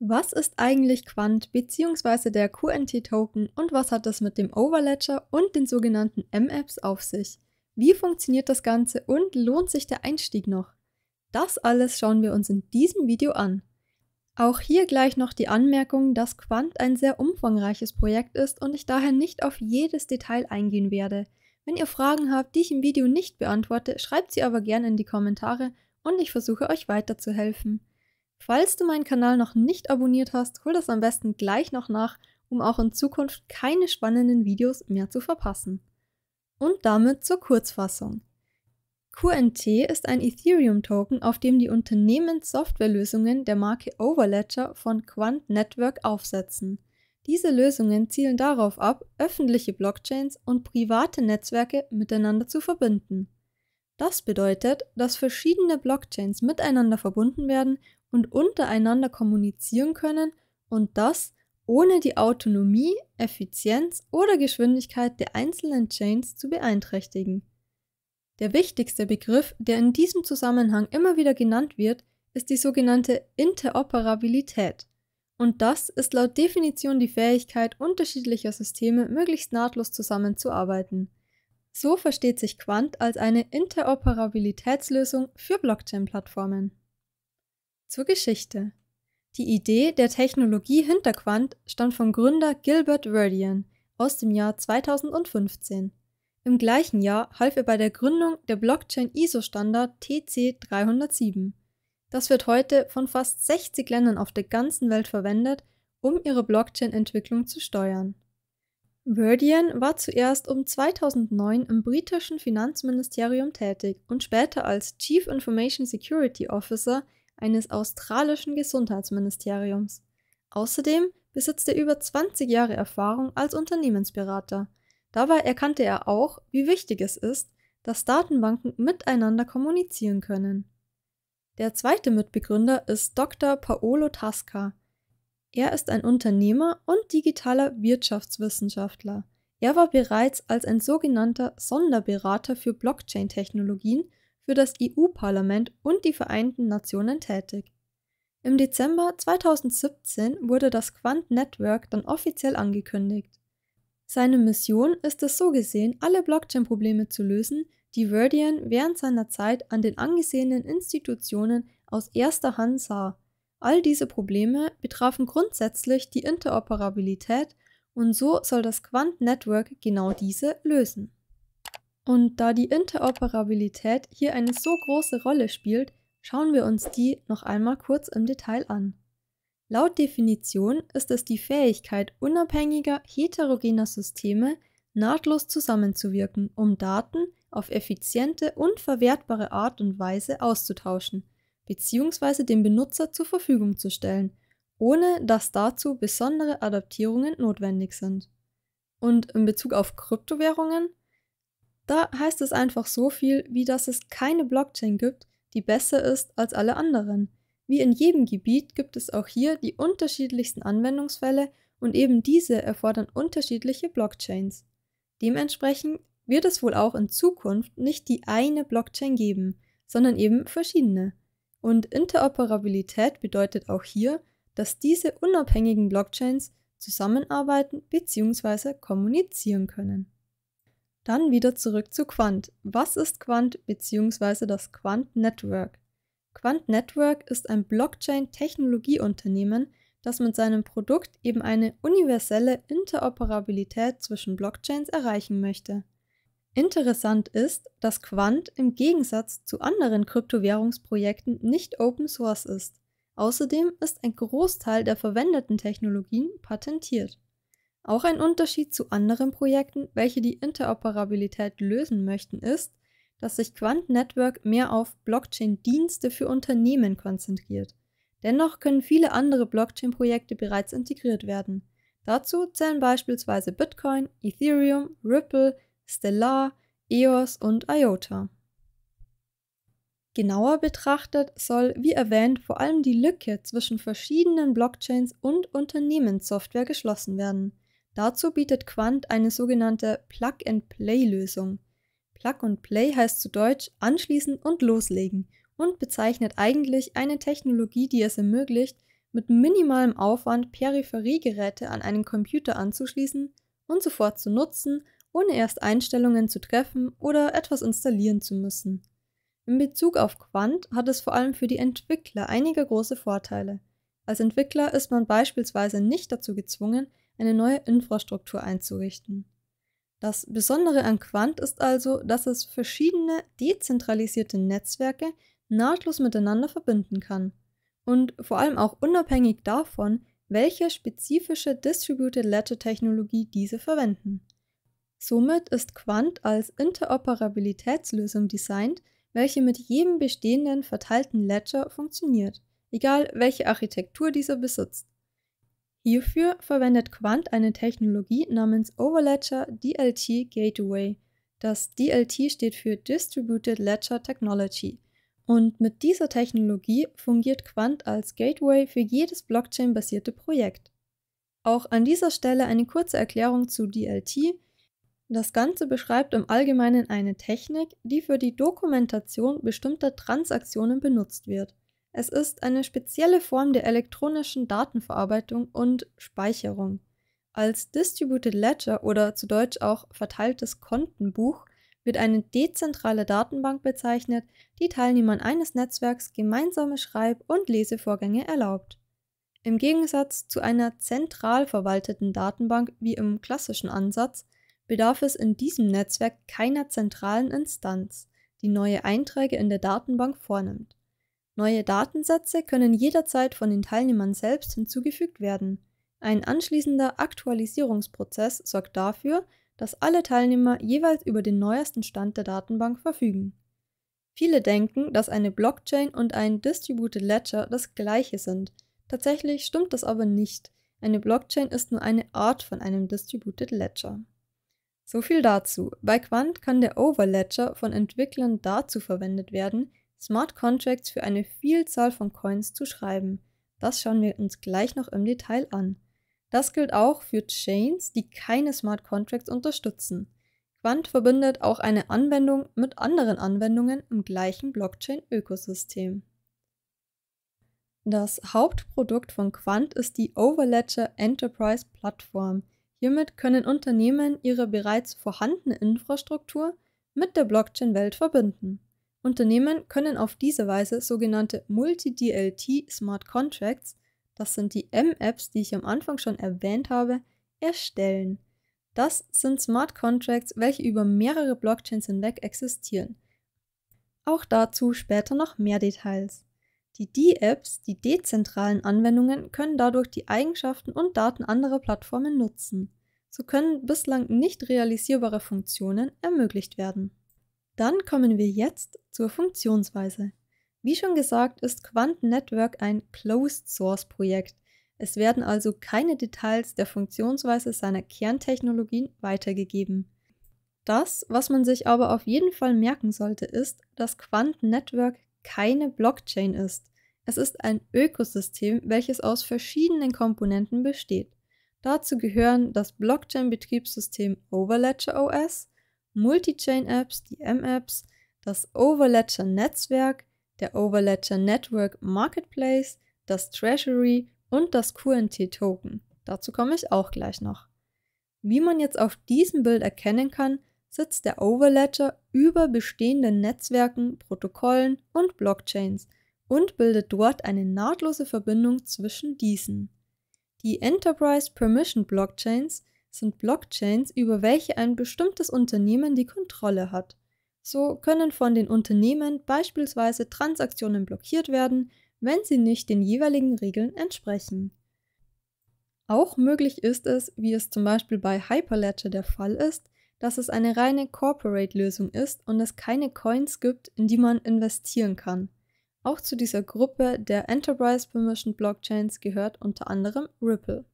Was ist eigentlich Quant bzw. der QNT-Token und was hat das mit dem Overledger und den sogenannten M-Apps auf sich? Wie funktioniert das Ganze und lohnt sich der Einstieg noch? Das alles schauen wir uns in diesem Video an. Auch hier gleich noch die Anmerkung, dass Quant ein sehr umfangreiches Projekt ist und ich daher nicht auf jedes Detail eingehen werde. Wenn ihr Fragen habt, die ich im Video nicht beantworte, schreibt sie aber gerne in die Kommentare und ich versuche euch weiterzuhelfen. Falls du meinen Kanal noch nicht abonniert hast, hol das am besten gleich noch nach, um auch in Zukunft keine spannenden Videos mehr zu verpassen. Und damit zur Kurzfassung. QNT ist ein Ethereum-Token, auf dem die Unternehmen Softwarelösungen der Marke Overledger von Quant Network aufsetzen. Diese Lösungen zielen darauf ab, öffentliche Blockchains und private Netzwerke miteinander zu verbinden. Das bedeutet, dass verschiedene Blockchains miteinander verbunden werden und untereinander kommunizieren können und das ohne die Autonomie, Effizienz oder Geschwindigkeit der einzelnen Chains zu beeinträchtigen. Der wichtigste Begriff, der in diesem Zusammenhang immer wieder genannt wird, ist die sogenannte Interoperabilität. Und das ist laut Definition die Fähigkeit unterschiedlicher Systeme möglichst nahtlos zusammenzuarbeiten. So versteht sich Quant als eine Interoperabilitätslösung für Blockchain-Plattformen. Zur Geschichte. Die Idee der Technologie hinter Quant stammt vom Gründer Gilbert Verdian aus dem Jahr 2015. Im gleichen Jahr half er bei der Gründung der Blockchain-ISO-Standard TC307. Das wird heute von fast 60 Ländern auf der ganzen Welt verwendet, um ihre Blockchain-Entwicklung zu steuern. Verdian war zuerst um 2009 im britischen Finanzministerium tätig und später als Chief Information Security Officer – eines australischen Gesundheitsministeriums. Außerdem besitzt er über 20 Jahre Erfahrung als Unternehmensberater. Dabei erkannte er auch, wie wichtig es ist, dass Datenbanken miteinander kommunizieren können. Der zweite Mitbegründer ist Dr. Paolo Tasca. Er ist ein Unternehmer und digitaler Wirtschaftswissenschaftler. Er war bereits als ein sogenannter Sonderberater für Blockchain-Technologien für das EU-Parlament und die Vereinten Nationen tätig. Im Dezember 2017 wurde das Quant Network dann offiziell angekündigt. Seine Mission ist es so gesehen, alle Blockchain-Probleme zu lösen, die Verdian während seiner Zeit an den angesehenen Institutionen aus erster Hand sah. All diese Probleme betrafen grundsätzlich die Interoperabilität und so soll das Quant Network genau diese lösen. Und da die Interoperabilität hier eine so große Rolle spielt, schauen wir uns die noch einmal kurz im Detail an. Laut Definition ist es die Fähigkeit unabhängiger, heterogener Systeme nahtlos zusammenzuwirken, um Daten auf effiziente und verwertbare Art und Weise auszutauschen bzw. dem Benutzer zur Verfügung zu stellen, ohne dass dazu besondere Adaptierungen notwendig sind. Und in Bezug auf Kryptowährungen da heißt es einfach so viel, wie dass es keine Blockchain gibt, die besser ist als alle anderen. Wie in jedem Gebiet gibt es auch hier die unterschiedlichsten Anwendungsfälle und eben diese erfordern unterschiedliche Blockchains. Dementsprechend wird es wohl auch in Zukunft nicht die eine Blockchain geben, sondern eben verschiedene. Und Interoperabilität bedeutet auch hier, dass diese unabhängigen Blockchains zusammenarbeiten bzw. kommunizieren können. Dann wieder zurück zu Quant. Was ist Quant bzw. das Quant Network? Quant Network ist ein Blockchain-Technologieunternehmen, das mit seinem Produkt eben eine universelle Interoperabilität zwischen Blockchains erreichen möchte. Interessant ist, dass Quant im Gegensatz zu anderen Kryptowährungsprojekten nicht Open Source ist. Außerdem ist ein Großteil der verwendeten Technologien patentiert. Auch ein Unterschied zu anderen Projekten, welche die Interoperabilität lösen möchten, ist, dass sich Quant Network mehr auf Blockchain-Dienste für Unternehmen konzentriert. Dennoch können viele andere Blockchain-Projekte bereits integriert werden. Dazu zählen beispielsweise Bitcoin, Ethereum, Ripple, Stellar, EOS und IOTA. Genauer betrachtet soll, wie erwähnt, vor allem die Lücke zwischen verschiedenen Blockchains und Unternehmenssoftware geschlossen werden. Dazu bietet Quant eine sogenannte Plug-and-Play-Lösung. Plug and Play heißt zu Deutsch anschließen und loslegen und bezeichnet eigentlich eine Technologie, die es ermöglicht, mit minimalem Aufwand Peripheriegeräte an einen Computer anzuschließen und sofort zu nutzen, ohne erst Einstellungen zu treffen oder etwas installieren zu müssen. In Bezug auf Quant hat es vor allem für die Entwickler einige große Vorteile. Als Entwickler ist man beispielsweise nicht dazu gezwungen, eine neue Infrastruktur einzurichten. Das Besondere an Quant ist also, dass es verschiedene dezentralisierte Netzwerke nahtlos miteinander verbinden kann und vor allem auch unabhängig davon, welche spezifische Distributed Ledger Technologie diese verwenden. Somit ist Quant als Interoperabilitätslösung designt, welche mit jedem bestehenden verteilten Ledger funktioniert, egal welche Architektur dieser besitzt. Hierfür verwendet Quant eine Technologie namens Overledger DLT Gateway. Das DLT steht für Distributed Ledger Technology. Und mit dieser Technologie fungiert Quant als Gateway für jedes Blockchain-basierte Projekt. Auch an dieser Stelle eine kurze Erklärung zu DLT. Das Ganze beschreibt im Allgemeinen eine Technik, die für die Dokumentation bestimmter Transaktionen benutzt wird. Es ist eine spezielle Form der elektronischen Datenverarbeitung und Speicherung. Als Distributed Ledger oder zu Deutsch auch verteiltes Kontenbuch wird eine dezentrale Datenbank bezeichnet, die Teilnehmern eines Netzwerks gemeinsame Schreib- und Lesevorgänge erlaubt. Im Gegensatz zu einer zentral verwalteten Datenbank wie im klassischen Ansatz bedarf es in diesem Netzwerk keiner zentralen Instanz, die neue Einträge in der Datenbank vornimmt. Neue Datensätze können jederzeit von den Teilnehmern selbst hinzugefügt werden. Ein anschließender Aktualisierungsprozess sorgt dafür, dass alle Teilnehmer jeweils über den neuesten Stand der Datenbank verfügen. Viele denken, dass eine Blockchain und ein Distributed Ledger das gleiche sind. Tatsächlich stimmt das aber nicht. Eine Blockchain ist nur eine Art von einem Distributed Ledger. So viel dazu. Bei Quant kann der Overledger von Entwicklern dazu verwendet werden, Smart Contracts für eine Vielzahl von Coins zu schreiben. Das schauen wir uns gleich noch im Detail an. Das gilt auch für Chains, die keine Smart Contracts unterstützen. Quant verbindet auch eine Anwendung mit anderen Anwendungen im gleichen Blockchain-Ökosystem. Das Hauptprodukt von Quant ist die Overledger Enterprise Plattform. Hiermit können Unternehmen ihre bereits vorhandene Infrastruktur mit der Blockchain-Welt verbinden. Unternehmen können auf diese Weise sogenannte Multi-DLT Smart Contracts, das sind die M-Apps, die ich am Anfang schon erwähnt habe, erstellen. Das sind Smart Contracts, welche über mehrere Blockchains hinweg existieren. Auch dazu später noch mehr Details. Die D-Apps, die dezentralen Anwendungen, können dadurch die Eigenschaften und Daten anderer Plattformen nutzen. So können bislang nicht realisierbare Funktionen ermöglicht werden. Dann kommen wir jetzt zur Funktionsweise. Wie schon gesagt, ist Quant Network ein Closed Source Projekt. Es werden also keine Details der Funktionsweise seiner Kerntechnologien weitergegeben. Das, was man sich aber auf jeden Fall merken sollte, ist, dass Quant Network keine Blockchain ist. Es ist ein Ökosystem, welches aus verschiedenen Komponenten besteht. Dazu gehören das Blockchain-Betriebssystem Overledger OS, Multi-Chain-Apps, die M-Apps, das Overledger-Netzwerk, der Overledger Network Marketplace, das Treasury und das QNT-Token. Dazu komme ich auch gleich noch. Wie man jetzt auf diesem Bild erkennen kann, sitzt der Overledger über bestehenden Netzwerken, Protokollen und Blockchains und bildet dort eine nahtlose Verbindung zwischen diesen. Die Enterprise Permission Blockchains sind Blockchains, über welche ein bestimmtes Unternehmen die Kontrolle hat. So können von den Unternehmen beispielsweise Transaktionen blockiert werden, wenn sie nicht den jeweiligen Regeln entsprechen. Auch möglich ist es, wie es zum Beispiel bei Hyperledger der Fall ist, dass es eine reine Corporate-Lösung ist und es keine Coins gibt, in die man investieren kann. Auch zu dieser Gruppe der Enterprise Permission Blockchains gehört unter anderem Ripple.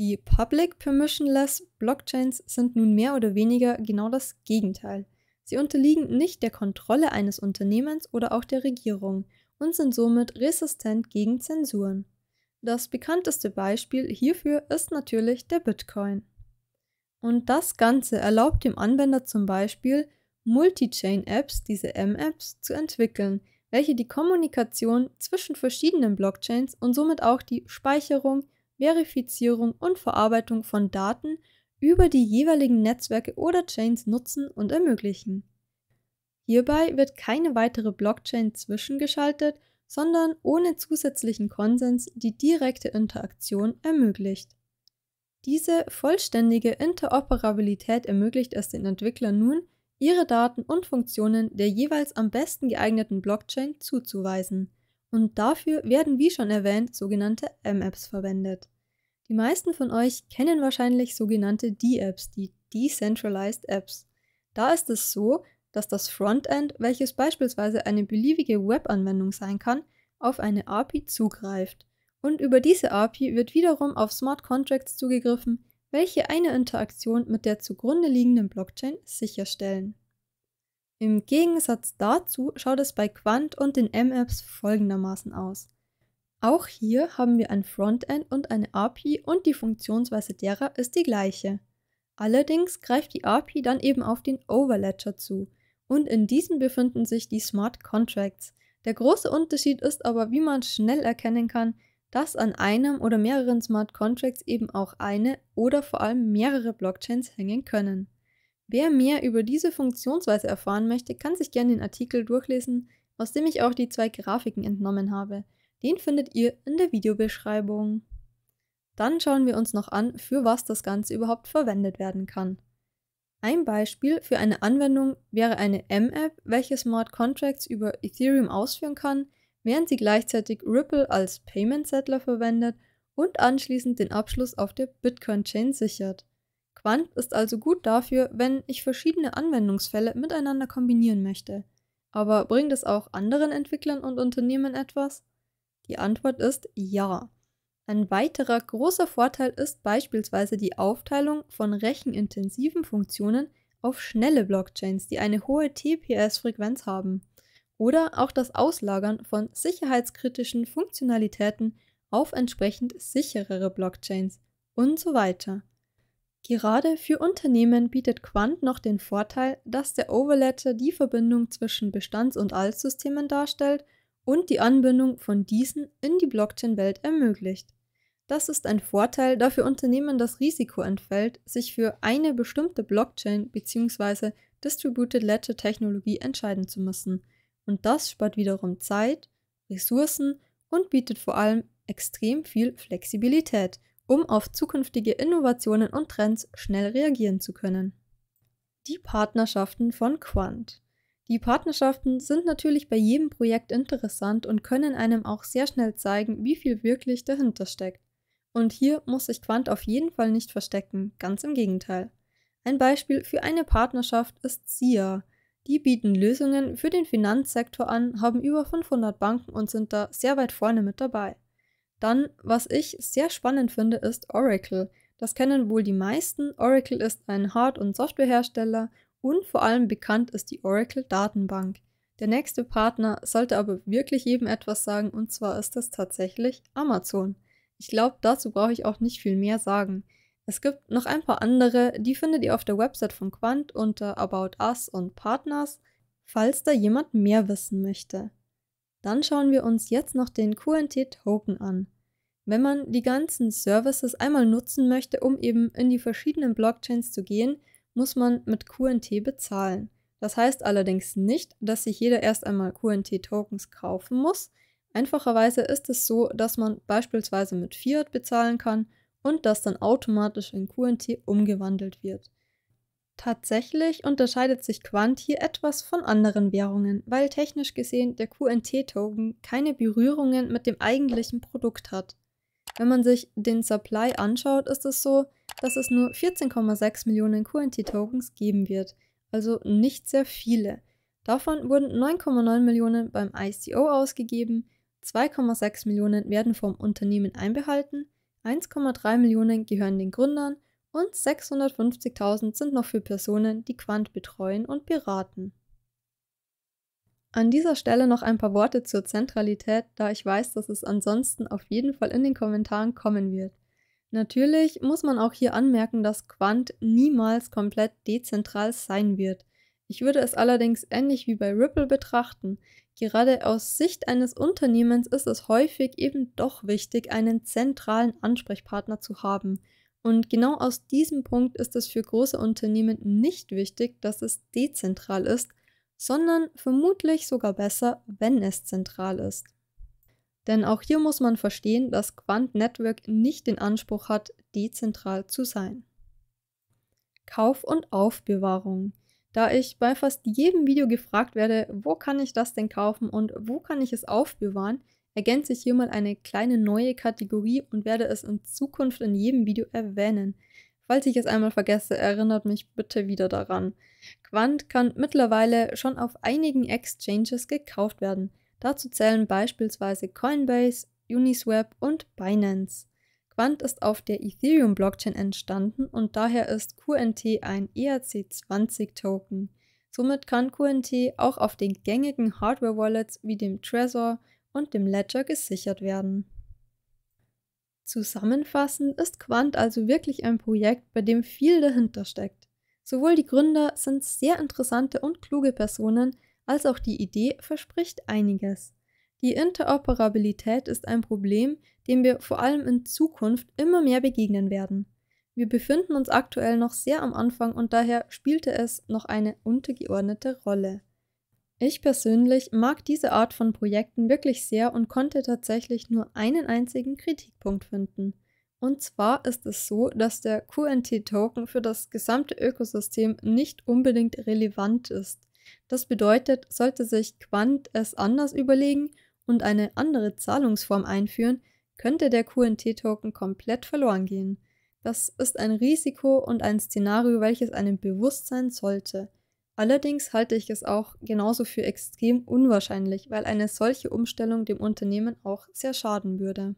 Die Public Permissionless Blockchains sind nun mehr oder weniger genau das Gegenteil. Sie unterliegen nicht der Kontrolle eines Unternehmens oder auch der Regierung und sind somit resistent gegen Zensuren. Das bekannteste Beispiel hierfür ist natürlich der Bitcoin. Und das Ganze erlaubt dem Anwender zum Beispiel, Multi-Chain-Apps, diese M-Apps, zu entwickeln, welche die Kommunikation zwischen verschiedenen Blockchains und somit auch die Speicherung Verifizierung und Verarbeitung von Daten über die jeweiligen Netzwerke oder Chains nutzen und ermöglichen. Hierbei wird keine weitere Blockchain zwischengeschaltet, sondern ohne zusätzlichen Konsens die direkte Interaktion ermöglicht. Diese vollständige Interoperabilität ermöglicht es den Entwicklern nun, ihre Daten und Funktionen der jeweils am besten geeigneten Blockchain zuzuweisen. Und dafür werden, wie schon erwähnt, sogenannte M-Apps verwendet. Die meisten von euch kennen wahrscheinlich sogenannte D-Apps, die Decentralized Apps. Da ist es so, dass das Frontend, welches beispielsweise eine beliebige Webanwendung sein kann, auf eine API zugreift. Und über diese API wird wiederum auf Smart Contracts zugegriffen, welche eine Interaktion mit der zugrunde liegenden Blockchain sicherstellen. Im Gegensatz dazu schaut es bei Quant und den M-Apps folgendermaßen aus. Auch hier haben wir ein Frontend und eine API und die Funktionsweise derer ist die gleiche. Allerdings greift die API dann eben auf den Overledger zu und in diesem befinden sich die Smart Contracts. Der große Unterschied ist aber, wie man schnell erkennen kann, dass an einem oder mehreren Smart Contracts eben auch eine oder vor allem mehrere Blockchains hängen können. Wer mehr über diese Funktionsweise erfahren möchte, kann sich gerne den Artikel durchlesen, aus dem ich auch die zwei Grafiken entnommen habe. Den findet ihr in der Videobeschreibung. Dann schauen wir uns noch an, für was das Ganze überhaupt verwendet werden kann. Ein Beispiel für eine Anwendung wäre eine M-App, welche Smart Contracts über Ethereum ausführen kann, während sie gleichzeitig Ripple als Payment Settler verwendet und anschließend den Abschluss auf der Bitcoin-Chain sichert. Quant ist also gut dafür, wenn ich verschiedene Anwendungsfälle miteinander kombinieren möchte. Aber bringt es auch anderen Entwicklern und Unternehmen etwas? Die Antwort ist ja. Ein weiterer großer Vorteil ist beispielsweise die Aufteilung von rechenintensiven Funktionen auf schnelle Blockchains, die eine hohe TPS-Frequenz haben. Oder auch das Auslagern von sicherheitskritischen Funktionalitäten auf entsprechend sicherere Blockchains und so weiter. Gerade für Unternehmen bietet Quant noch den Vorteil, dass der Overletter die Verbindung zwischen Bestands- und Altsystemen darstellt und die Anbindung von diesen in die Blockchain-Welt ermöglicht. Das ist ein Vorteil, da für Unternehmen das Risiko entfällt, sich für eine bestimmte Blockchain bzw. Distributed Ledger Technologie entscheiden zu müssen. Und das spart wiederum Zeit, Ressourcen und bietet vor allem extrem viel Flexibilität um auf zukünftige Innovationen und Trends schnell reagieren zu können. Die Partnerschaften von Quant. Die Partnerschaften sind natürlich bei jedem Projekt interessant und können einem auch sehr schnell zeigen, wie viel wirklich dahinter steckt. Und hier muss sich Quant auf jeden Fall nicht verstecken, ganz im Gegenteil. Ein Beispiel für eine Partnerschaft ist SIA. Die bieten Lösungen für den Finanzsektor an, haben über 500 Banken und sind da sehr weit vorne mit dabei. Dann, was ich sehr spannend finde, ist Oracle. Das kennen wohl die meisten. Oracle ist ein Hard- und Softwarehersteller und vor allem bekannt ist die Oracle Datenbank. Der nächste Partner sollte aber wirklich jedem etwas sagen und zwar ist es tatsächlich Amazon. Ich glaube, dazu brauche ich auch nicht viel mehr sagen. Es gibt noch ein paar andere, die findet ihr auf der Website von Quant unter About Us und Partners, falls da jemand mehr wissen möchte. Dann schauen wir uns jetzt noch den QNT-Token an. Wenn man die ganzen Services einmal nutzen möchte, um eben in die verschiedenen Blockchains zu gehen, muss man mit QNT bezahlen. Das heißt allerdings nicht, dass sich jeder erst einmal QNT-Tokens kaufen muss. Einfacherweise ist es so, dass man beispielsweise mit Fiat bezahlen kann und das dann automatisch in QNT umgewandelt wird. Tatsächlich unterscheidet sich Quant hier etwas von anderen Währungen, weil technisch gesehen der QNT-Token keine Berührungen mit dem eigentlichen Produkt hat. Wenn man sich den Supply anschaut, ist es so, dass es nur 14,6 Millionen QNT-Tokens geben wird, also nicht sehr viele. Davon wurden 9,9 Millionen beim ICO ausgegeben, 2,6 Millionen werden vom Unternehmen einbehalten, 1,3 Millionen gehören den Gründern und 650.000 sind noch für Personen, die Quant betreuen und beraten. An dieser Stelle noch ein paar Worte zur Zentralität, da ich weiß, dass es ansonsten auf jeden Fall in den Kommentaren kommen wird. Natürlich muss man auch hier anmerken, dass Quant niemals komplett dezentral sein wird. Ich würde es allerdings ähnlich wie bei Ripple betrachten. Gerade aus Sicht eines Unternehmens ist es häufig eben doch wichtig, einen zentralen Ansprechpartner zu haben – und genau aus diesem Punkt ist es für große Unternehmen nicht wichtig, dass es dezentral ist, sondern vermutlich sogar besser, wenn es zentral ist. Denn auch hier muss man verstehen, dass Quant Network nicht den Anspruch hat, dezentral zu sein. Kauf und Aufbewahrung. Da ich bei fast jedem Video gefragt werde, wo kann ich das denn kaufen und wo kann ich es aufbewahren, ergänze ich hier mal eine kleine neue Kategorie und werde es in Zukunft in jedem Video erwähnen. Falls ich es einmal vergesse, erinnert mich bitte wieder daran. Quant kann mittlerweile schon auf einigen Exchanges gekauft werden. Dazu zählen beispielsweise Coinbase, Uniswap und Binance. Quant ist auf der Ethereum-Blockchain entstanden und daher ist QNT ein ERC20-Token. Somit kann QNT auch auf den gängigen Hardware-Wallets wie dem Trezor, und dem Ledger gesichert werden. Zusammenfassend ist Quant also wirklich ein Projekt, bei dem viel dahinter steckt. Sowohl die Gründer sind sehr interessante und kluge Personen, als auch die Idee verspricht einiges. Die Interoperabilität ist ein Problem, dem wir vor allem in Zukunft immer mehr begegnen werden. Wir befinden uns aktuell noch sehr am Anfang und daher spielte es noch eine untergeordnete Rolle. Ich persönlich mag diese Art von Projekten wirklich sehr und konnte tatsächlich nur einen einzigen Kritikpunkt finden. Und zwar ist es so, dass der QNT-Token für das gesamte Ökosystem nicht unbedingt relevant ist. Das bedeutet, sollte sich Quant es anders überlegen und eine andere Zahlungsform einführen, könnte der QNT-Token komplett verloren gehen. Das ist ein Risiko und ein Szenario, welches einem bewusst sein sollte. Allerdings halte ich es auch genauso für extrem unwahrscheinlich, weil eine solche Umstellung dem Unternehmen auch sehr schaden würde.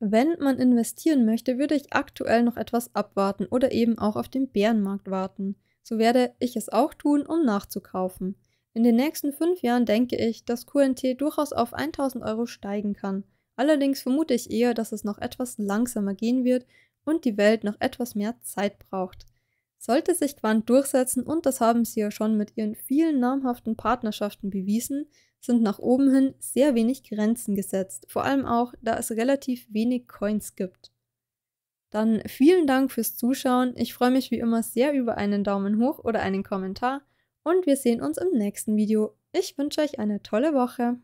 Wenn man investieren möchte, würde ich aktuell noch etwas abwarten oder eben auch auf den Bärenmarkt warten. So werde ich es auch tun, um nachzukaufen. In den nächsten fünf Jahren denke ich, dass QNT durchaus auf 1000 Euro steigen kann. Allerdings vermute ich eher, dass es noch etwas langsamer gehen wird und die Welt noch etwas mehr Zeit braucht. Sollte sich Quant durchsetzen, und das haben sie ja schon mit ihren vielen namhaften Partnerschaften bewiesen, sind nach oben hin sehr wenig Grenzen gesetzt, vor allem auch, da es relativ wenig Coins gibt. Dann vielen Dank fürs Zuschauen, ich freue mich wie immer sehr über einen Daumen hoch oder einen Kommentar und wir sehen uns im nächsten Video. Ich wünsche euch eine tolle Woche.